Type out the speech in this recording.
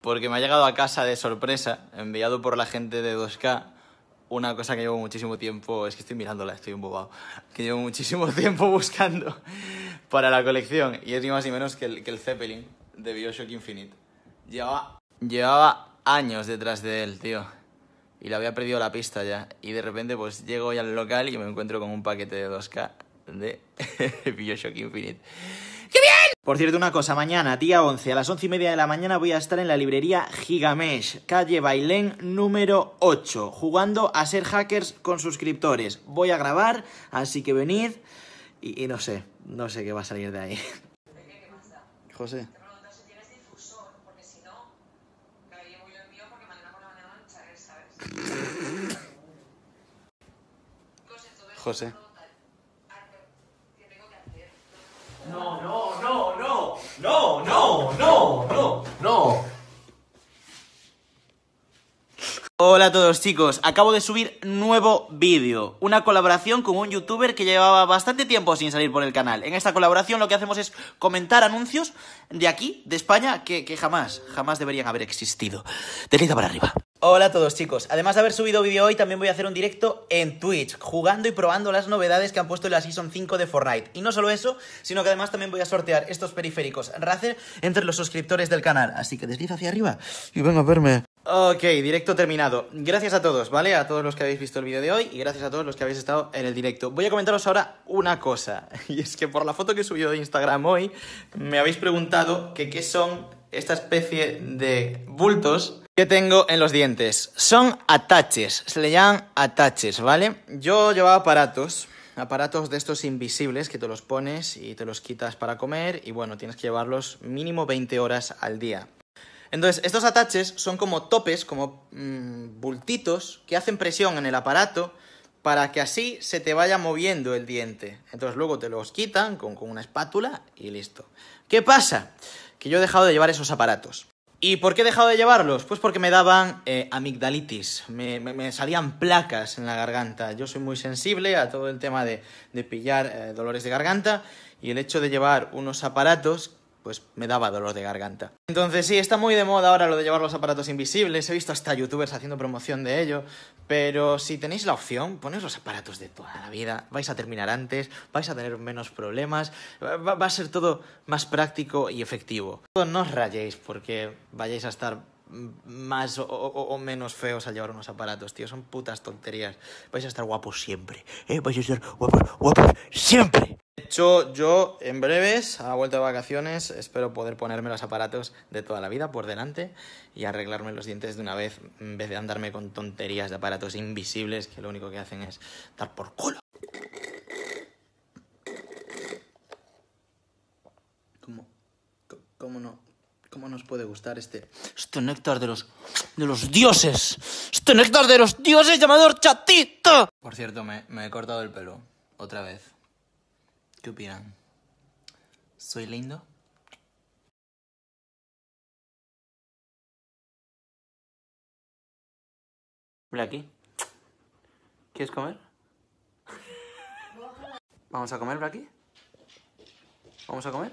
porque me ha llegado a casa de sorpresa, enviado por la gente de 2K, una cosa que llevo muchísimo tiempo, es que estoy mirándola, estoy embobado, que llevo muchísimo tiempo buscando para la colección, y es ni más ni menos que el, que el Zeppelin de Bioshock Infinite. Llevaba, llevaba años detrás de él, tío, y le había perdido la pista ya, y de repente pues llego ya al local y me encuentro con un paquete de 2K de Bioshock Infinite. ¡Qué bien! Por cierto, una cosa, mañana, día 11, a las 11 y media de la mañana voy a estar en la librería Gigamesh, calle Bailén número 8, jugando a ser hackers con suscriptores. Voy a grabar, así que venid y, no sé, no sé qué va a salir de ahí. José. José. Hola a todos chicos, acabo de subir nuevo vídeo, una colaboración con un youtuber que llevaba bastante tiempo sin salir por el canal. En esta colaboración lo que hacemos es comentar anuncios de aquí, de España, que, jamás, jamás deberían haber existido. Desliza para arriba. Hola a todos chicos, además de haber subido vídeo hoy también voy a hacer un directo en Twitch, jugando y probando las novedades que han puesto en la Season 5 de Fortnite. Y no solo eso, sino que además también voy a sortear estos periféricos Razer entre los suscriptores del canal. Así que desliza hacia arriba y ven a verme. Ok, directo terminado. Gracias a todos, ¿vale? A todos los que habéis visto el vídeo de hoy y gracias a todos los que habéis estado en el directo. Voy a comentaros ahora una cosa, y es que por la foto que he subido de Instagram hoy, me habéis preguntado que qué son esta especie de bultos que tengo en los dientes. Son ataches, se le llaman ataches, ¿vale? Yo llevaba aparatos, aparatos de estos invisibles que te los pones y te los quitas para comer y bueno, tienes que llevarlos mínimo 20 horas al día. Entonces, estos ataches son como topes, como mm, bultitos, que hacen presión en el aparato para que así se te vaya moviendo el diente. Entonces luego te los quitan con, una espátula y listo. ¿Qué pasa? Que yo he dejado de llevar esos aparatos. ¿Y por qué he dejado de llevarlos? Pues porque me daban eh, amigdalitis, me, salían placas en la garganta. Yo soy muy sensible a todo el tema de, de pillar eh, dolores de garganta y el hecho de llevar unos aparatos pues me daba dolor de garganta. Entonces sí, está muy de moda ahora lo de llevar los aparatos invisibles, he visto hasta youtubers haciendo promoción de ello, pero si tenéis la opción, ponéis los aparatos de toda la vida, vais a terminar antes, vais a tener menos problemas, va, a ser todo más práctico y efectivo. No os rayéis porque vayáis a estar más o, menos feos al llevar unos aparatos, tío. Son putas tonterías. Vais a estar guapos siempre. ¿eh? Vais a estar guapos, guapos siempre. De hecho, yo en breves, a la vuelta de vacaciones, espero poder ponerme los aparatos de toda la vida por delante y arreglarme los dientes de una vez en vez de andarme con tonterías de aparatos invisibles que lo único que hacen es dar por culo. ¿Cómo? ¿Cómo no? ¿Cómo nos puede gustar este, este néctar de los, de los dioses? Este néctar de los dioses llamador chatito! Por cierto, me, he cortado el pelo. Otra vez. ¿Qué opinan? ¿Soy lindo? Mira aquí. ¿Quieres comer? ¿Vamos a comer, aquí? ¿Vamos a comer?